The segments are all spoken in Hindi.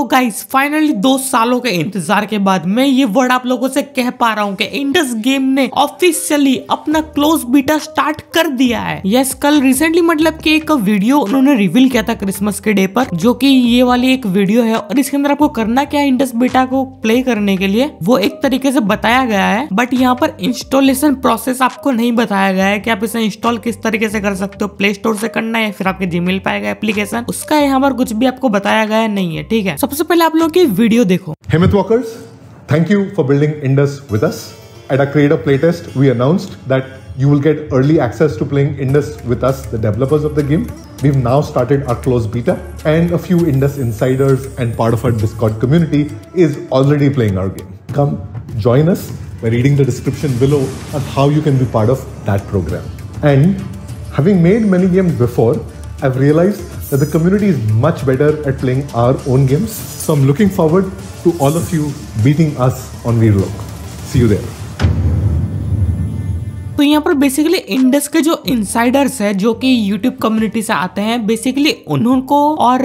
तो गाइज फाइनली दो सालों के इंतजार के बाद मैं ये वर्ड आप लोगों से कह पा रहा हूँ कि इंडस गेम ने ऑफिशियली अपना क्लोज बीटा स्टार्ट कर दिया है यस yes, कल रिसेंटली मतलब कि एक वीडियो उन्होंने रिवील किया था क्रिसमस के डे पर जो कि ये वाली एक वीडियो है और इसके अंदर आपको करना क्या है इंडस बीटा को प्ले करने के लिए वो एक तरीके से बताया गया है बट यहाँ पर इंस्टॉलेशन प्रोसेस आपको नहीं बताया गया है की आप इसे इंस्टॉल किस तरीके से कर सकते हो प्ले स्टोर से करना है फिर आपके जी पे आएगा एप्लीकेशन उसका यहाँ पर कुछ भी आपको बताया गया नहीं है ठीक है सबसे पहले आप लोग की वीडियो देखो हेमित walkers At our Creator Playtest, we announced that you will get early access to playing Indus with us, the developers of the game. We've now started our closed beta, and a few Indus insiders and part of our Discord community is already playing our game. Come join us by reading the description below on how you can be part of that program. And having made many games before, I've realized that the community is much better at playing our own games. So I'm looking forward to all of you beating us on Weirlock. See you there. तो यहाँ पर बेसिकली इंडस के जो इंसाइडर्स है जो कि यूट्यूब कम्युनिटी से आते हैं बेसिकली उनको और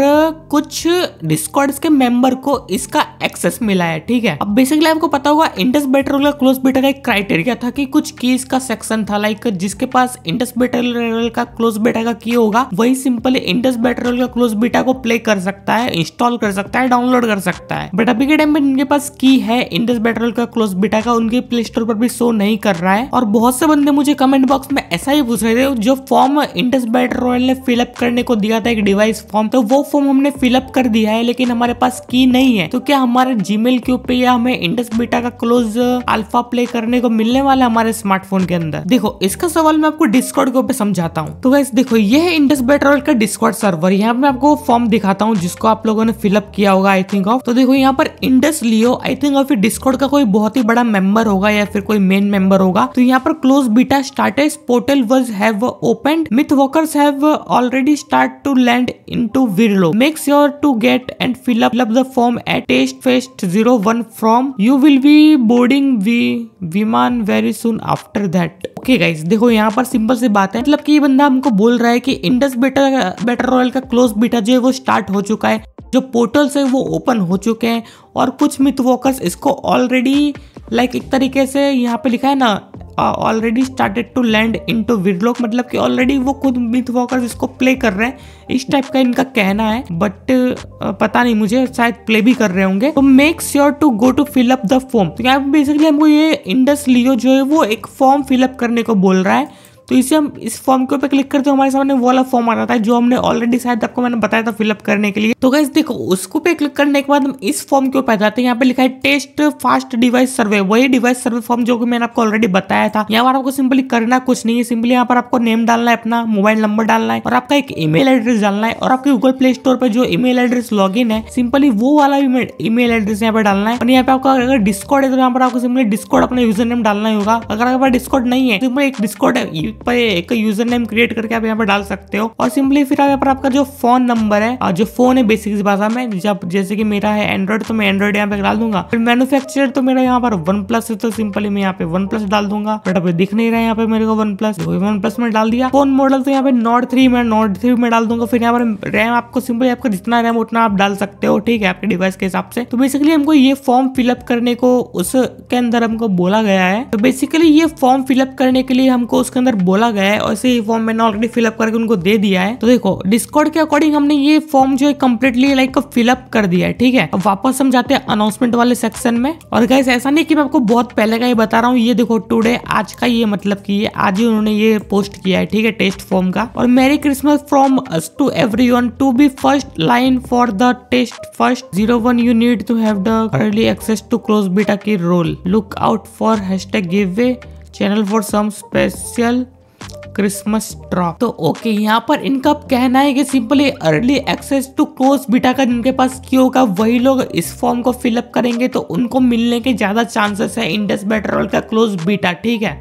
कुछ डिस्कॉर्ड के मेंबर को इसका एक्सेस मिला है ठीक है अब बेसिकली आपको पता होगा इंडस बेटर का क्लोज बेटर का एक क्राइटेरिया था कि कुछ कीज का सेक्शन था लाइक जिसके पास इंडस बेटर का क्लोज बेटा का की होगा वही सिंपली इंडस बेटर का क्लोज बेटा को प्ले कर सकता है इंस्टॉल कर सकता है डाउनलोड कर सकता है बट अभी के टाइम में इनके पास की है इंडस बेटर का क्लोज बेटा का उनके प्ले स्टोर पर भी शो नहीं कर रहा है और बहुत से बंदे ने मुझे कमेंट बॉक्स में ऐसा ही पूछ रहे थे जो फॉर्म इंडस बैट रॉयल ने फिलअप करने को दिया था एक डिवाइस फॉर्म तो वो फॉर्म हमने फिलअप कर दिया है लेकिन हमारे पास की नहीं है तो क्या हमारे जी मेल के ऊपर या हमें इंडस बीटा का क्लोज अल्फा प्ले करने को मिलने वाला हमारे स्मार्टफोन के अंदर देखो इसका सवाल मैं आपको डिस्कॉर्ड के ऊपर समझाता हूँ तो वैसे देखो ये है इंडस बैट रॉयल का डिस्कॉर्ड सर्वर यहाँ मैं आपको फॉर्म दिखाता हूँ जिसको आप लोगों ने फिलअप किया होगा आई थिंक ऑफ तो देखो यहाँ पर इंडस लियो आई थिंक ऑफ डिस्कॉर्ड का कोई बहुत ही बड़ा मेंबर होगा या फिर कोई मेन मेंबर होगा तो यहाँ पर close beta starters portal was have opened myth walkers have already start to land into Virlo make sure to get and fill up the form at test fest zero one from you will be boarding we विमान very soon after that okay guys देखो यहाँ पर सिंपल से बात है मतलब की बंदा हमको बोल रहा है की इंडस बेटर बेटर रॉयल का क्लोज बीटा जो है वो स्टार्ट हो चुका है जो पोर्टल्स है वो ओपन हो चुके हैं और कुछ मिथ वॉकर्स इसको ऑलरेडी लाइक एक तरीके से यहाँ पे लिखा है ना already started to land into विडलॉक मतलब कि ऑलरेडी वो खुद मिथ वॉकर इसको प्ले कर रहे हैं इस टाइप का इनका कहना है बट पता नहीं मुझे शायद प्ले भी कर रहे होंगे तो make sure to go to fill up the form तो यहाँ बेसिकली हमको ये इंडस लियो जो है वो एक फॉर्म फिलअप करने को बोल रहा है तो इसे हम इस फॉर्म के ऊपर क्लिक करते हो हमारे सामने वो वाला फॉर्म आ रहा था जो हमने ऑलरेडी शायद आपको मैंने बताया था फिलअप करने के लिए तो गैस देखो उसको पे क्लिक करने के बाद हम इस फॉर्म के ऊपर जाते हैं यहाँ पे लिखा है टेस्ट फास्ट डिवाइस सर्वे वही डिवाइस सर्वे फॉर्म जो कि मैंने आपको ऑलरेडी बताया था यहाँ पर आपको सिंपली करना कुछ नहीं है सिंपली यहाँ पर आपको नेम डालना है अपना मोबाइल नंबर डालना है और आपका एक ईमेल एड्रेस डालना है और आपके गूगल प्ले स्टोर पर जो ईमेल एड्रेस लॉग है सिंपली वो वाला ईमेल एड्रेस यहाँ पर डालना है और यहाँ पे आपका अगर डिस्कॉर्ड है तो यहाँ पर आपको सिंपली डिस्कॉर्ड अपना यूजर नेम डालना होगा अगर आपके पास डिस्कॉर्ड नहीं है सिंपली तो एक डिस्कॉर्ड पर एक यूजर नेम क्रिएट करके आप यहाँ पर डाल सकते हो और सिंपली फिर यहाँ पर आपका जो फोन नंबर है जो फोन है बेसिक भाषा में जैसे कि मेरा है एंड्रॉइड तो मैं एंड्रॉइड यहाँ पे डाल दूंगा फिर मैनुफेक्चर तो मेरा यहाँ पर वन प्लस है तो सिंपली मैं यहाँ पे वन प्लस डाल दूंगा बट अभी दिख नहीं रहा है यहाँ पे मेरे को वन प्लस वन प्लस में डाल दिया फोन मॉडल तो यहाँ पे नोट थ्री में नोट थ्री में डाल दूंगा फिर यहाँ पर रैम आपको सिंपली आपका जितना रैम उतना आप डाल सकते हो ठीक है आपके डिवाइस के हिसाब से तो बेसिकली हमको ये फॉर्म फिलअप करने को उसके अंदर हमको बोला गया है तो बेसिकली ये फॉर्म फिलअप करने के लिए हमको उसके अंदर बोला गया है और ऐसे ही फॉर्म मैंने ऑलरेडी फिलअप करके उनको दे दिया है तो देखो डिस्कॉर्ड के अकॉर्डिंग हमने ये फॉर्म जो है कम्प्लीटली लाइक फिलअप कर दिया है ठीक है अब वापस हम जाते हैं अनाउंसमेंट वाले सेक्शन में और गैस ऐसा नहीं की मैं आपको बहुत पहले का ये बता रहा हूँ ये देखो टूडे आज का ये मतलब की ये आज ही उन्होंने ये पोस्ट किया है ठीक है टेस्ट फॉर्म का और merry Christmas from to everyone to be first line for the test first zero one you need to have the early access to close beta key role look out for hashtag giveaway channel for some special Christmas drop तो ओके यहाँ पर इनका कहना है कि simply early access to close beta का जिनके पास क्यों होगा वही लोग इस फॉर्म को फिलअप करेंगे तो उनको मिलने के ज्यादा चांसेस है इंडस बेटर का क्लोज बीटा ठीक है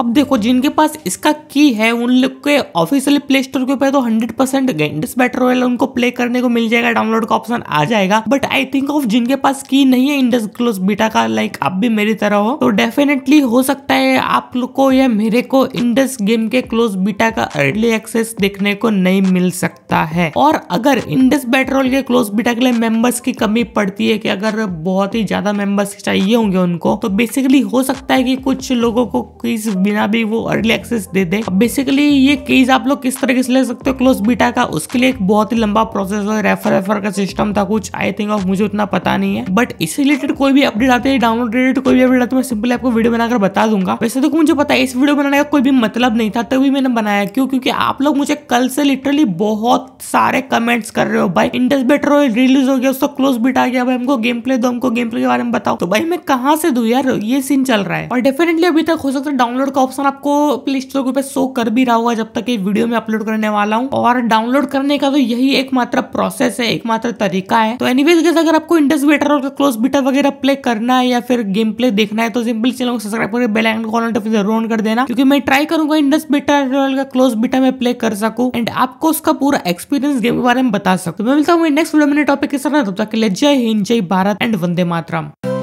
अब देखो जिनके पास इसका की है उन लोग के ऑफिशियल प्ले स्टोर के ऊपर तो 100 परसेंट गेंडस बैटर रॉयल उनको प्ले करने को मिल जाएगा डाउनलोड का ऑप्शन आ जाएगा बट आई थिंक ऑफ जिनके पास की नहीं है इंडस क्लोज बीटा का लाइक आप भी मेरी तरह हो तो डेफिनेटली हो सकता है आप लोग को या मेरे को इंडस गेम के क्लोज बीटा का अर्ली एक्सेस देखने को नहीं मिल सकता है और अगर इंडस बैटरोल के क्लोज बीटा के लिए मेंबर्स की कमी पड़ती है कि अगर बहुत ही ज्यादा मेंबर्स चाहिए होंगे उनको तो बेसिकली हो सकता है कि कुछ लोगों को किस बिना भी वो अर्ली एक्सेस दे दे बेसिकली ये केस आप लोग किस तरीके से ले सकते हो क्लोज बीटा का उसके लिए एक बहुत ही लंबा प्रोसेस है रेफर रेफर का सिस्टम था कुछ आई थिंक ऑफ मुझे उतना पता नहीं है बट इससे रिलेटेड कोई भी अपडेट आते है डाउनलोड रिलेटेड कोई भी अपडेट आते है मैं सिंपली आपको वीडियो बनाकर बता दूंगा वैसे तो मुझे पता है इस वीडियो बनाने का कोई भी मतलब नहीं था तभी मैंने बनाया क्यों क्योंकि आप लोग मुझे कल से लिटरली बहुत सारे कमेंट्स कर रहे हो भाई इंडस बेटर हो रिलीज हो गया उसका क्लोज बिट आ गया भाई हमको गेम प्ले दो हमको गेम प्ले के बारे में बताओ तो भाई मैं कहाँ से दू यार ये सीन चल रहा है और डेफिनेटली अभी तक हो सकता है डाउनलोड का ऑप्शन आपको प्ले स्टोर पे शो कर भी रहा होगा जब तक ये वीडियो में अपलोड करने वाला हूँ और डाउनलोड करने का तो यही एकमात्र प्रोसेस है एकमात्र तरीका है तो एनीवेज गैस अगर आपको इंडस बेटर और क्लोज बीटर वगैरह प्ले करना है या फिर गेम प्ले देखना है तो सिंपल चैनल को सब्सक्राइब करके बेल आइकन को ऑन जरूर ऑन कर देना क्योंकि मैं ट्राई करूंगा इंडस बेटर का क्लोज बीटा में प्ले कर सकूं एंड आपको उसका पूरा एक्सपीरियंस गेम के बारे में बता सकूं तो मैं मिलता हूँ नेक्स्ट वीडियो में टॉपिक के साथ तब तक के लिए जय हिंद जय भारत एंड वंदे मातरम